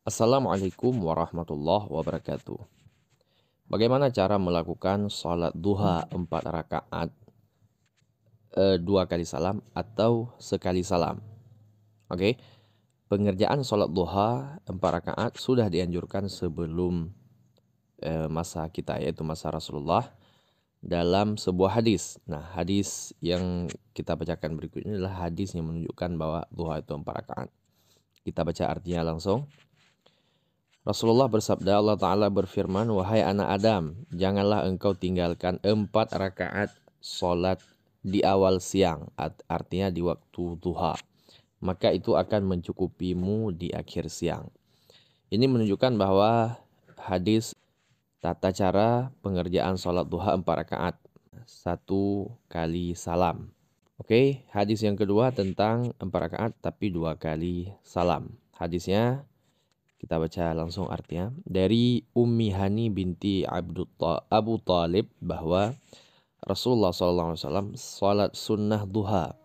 Assalamualaikum warahmatullahi wabarakatuh. Bagaimana cara melakukan sholat duha empat rakaat e, dua kali salam atau sekali salam? Oke, okay? pengerjaan sholat duha empat rakaat sudah dianjurkan sebelum e, masa kita yaitu masa Rasulullah dalam sebuah hadis. Nah, hadis yang kita bacakan berikutnya adalah hadis yang menunjukkan bahwa duha itu empat rakaat. Kita baca artinya langsung. Rasulullah bersabda Allah Ta'ala berfirman, Wahai anak Adam, janganlah engkau tinggalkan empat rakaat solat di awal siang, artinya di waktu duha. Maka itu akan mencukupimu di akhir siang. Ini menunjukkan bahwa hadis tata cara pengerjaan solat duha empat rakaat, satu kali salam. Oke, hadis yang kedua tentang empat rakaat tapi dua kali salam. Hadisnya kita baca langsung artinya. Dari Ummi Hani binti Abu Talib bahwa Rasulullah SAW salat sunnah duha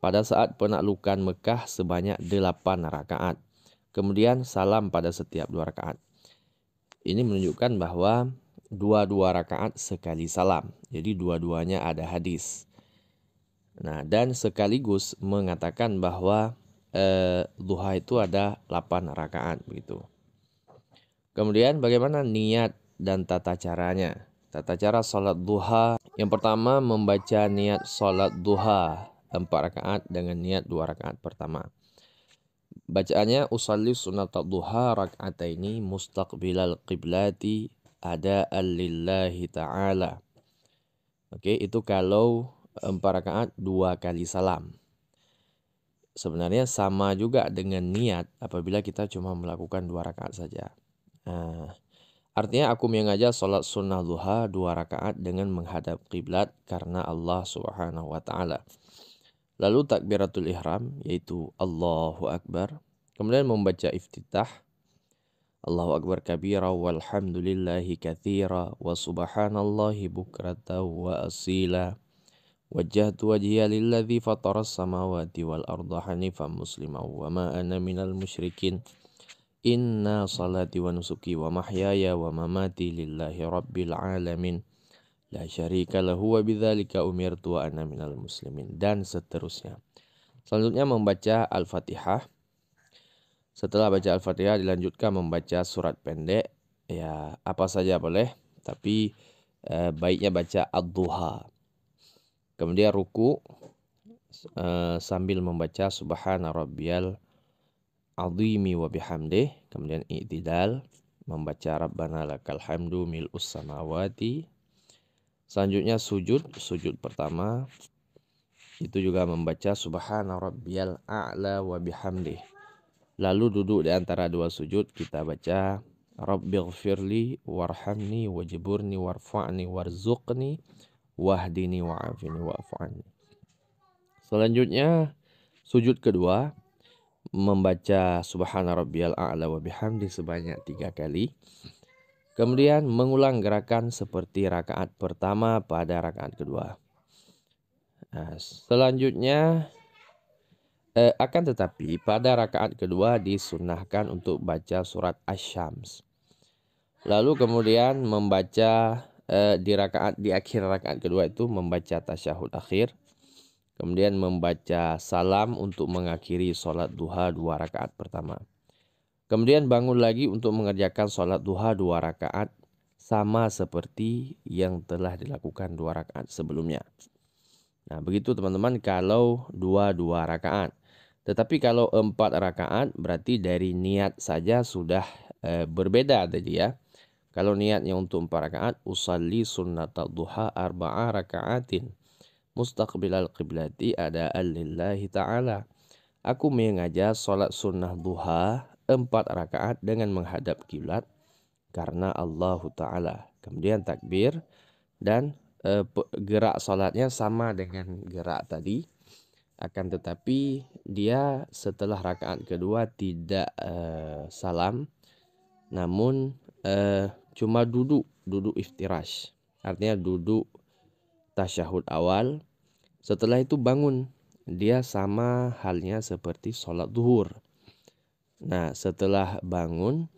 pada saat penaklukan Mekah sebanyak delapan rakaat. Kemudian salam pada setiap dua rakaat. Ini menunjukkan bahwa dua-dua rakaat sekali salam. Jadi dua-duanya ada hadis. Nah, dan sekaligus mengatakan bahwa eh, duha itu ada 8 rakaat begitu. Kemudian bagaimana niat dan tata caranya? Tata cara sholat duha. Yang pertama membaca niat sholat duha empat rakaat dengan niat dua rakaat pertama. Bacaannya usalli sunat duha rakaataini mustaqbilal qiblati ada lillahi ta'ala. Oke, itu kalau empat rakaat dua kali salam sebenarnya sama juga dengan niat apabila kita cuma melakukan dua rakaat saja. Nah, artinya aku mengajar sholat sunnah duha dua rakaat dengan menghadap kiblat karena Allah Subhanahu wa taala. Lalu takbiratul ihram yaitu Allahu Akbar. Kemudian membaca iftitah Allahu Akbar kabira walhamdulillahi kathira wa subhanallahi bukrata wa asila. وجهت وجهي للذي فطر السماوات والأرض حنيفا مسلما وما أنا من المشركين إن صلاتي ونسكي ومحياي ومماتي لله رب العالمين لا شريك له وبذلك أمرت وأنا من المسلمين dan seterusnya. Selanjutnya membaca Al-Fatihah. Setelah baca Al-Fatihah dilanjutkan membaca surat pendek ya apa saja boleh tapi eh, baiknya baca Ad-Duha. Kemudian ruku uh, sambil membaca subhana rabbiyal azimi wa bihamdih. Kemudian i'tidal membaca rabbana lakal hamdu mil samawati. Selanjutnya sujud, sujud pertama itu juga membaca subhana rabbiyal a'la wa bihamdih. Lalu duduk di antara dua sujud kita baca Rabbighfirli warhamni wajburni warfa'ni warzuqni wahdini wa'afini wa'afani. Selanjutnya sujud kedua membaca subhana rabbiyal a'la wa bihamdi sebanyak tiga kali. Kemudian mengulang gerakan seperti rakaat pertama pada rakaat kedua. Nah, selanjutnya eh, akan tetapi pada rakaat kedua disunahkan untuk baca surat asy Lalu kemudian membaca eh, di rakaat di akhir rakaat kedua itu membaca tasyahud akhir kemudian membaca salam untuk mengakhiri sholat duha dua rakaat pertama kemudian bangun lagi untuk mengerjakan sholat duha dua rakaat sama seperti yang telah dilakukan dua rakaat sebelumnya nah begitu teman-teman kalau dua dua rakaat tetapi kalau empat rakaat berarti dari niat saja sudah e, berbeda tadi ya kalau niatnya untuk empat rakaat, usalli sunnata duha arba'a rakaatin. Mustaqbilal qiblati ada alillahi ta'ala. Aku mengajar solat sunnah duha empat rakaat dengan menghadap kiblat karena Allah Ta'ala. Kemudian takbir dan e, gerak solatnya sama dengan gerak tadi. Akan tetapi dia setelah rakaat kedua tidak e, salam namun Eh, cuma duduk duduk iftirash artinya duduk tasyahud awal setelah itu bangun dia sama halnya seperti sholat duhur nah setelah bangun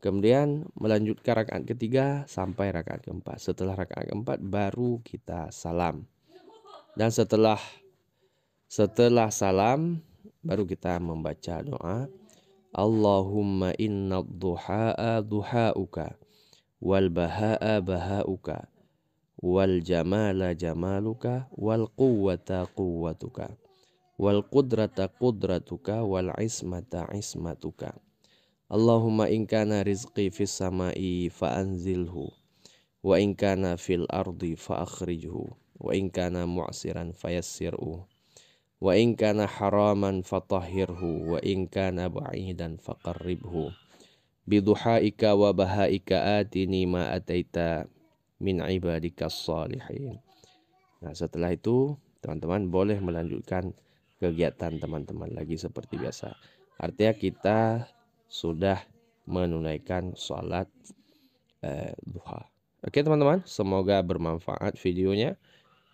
kemudian melanjutkan rakaat ketiga sampai rakaat keempat setelah rakaat keempat baru kita salam dan setelah setelah salam baru kita membaca doa Allahumma inna duha'a duha'uka wal baha'a baha'uka wal jamala jamaluka wal quwwata quwwatuka wal qudrata qudratuka wal ismata ismatuka Allahumma inkana rizqi fis samai fa anzilhu wa inkana fil ardi fa akhrijhu wa inkana mu'siran fayassirhu Wa in kana haraman fatahhirhu wa in kana ba'idan faqarribhu. Biduhaika wa bahaika atini ma ataita min ibadika salihin. Nah, setelah itu teman-teman boleh melanjutkan kegiatan teman-teman lagi seperti biasa. Artinya kita sudah menunaikan sholat eh, duha. Oke teman-teman, semoga bermanfaat videonya.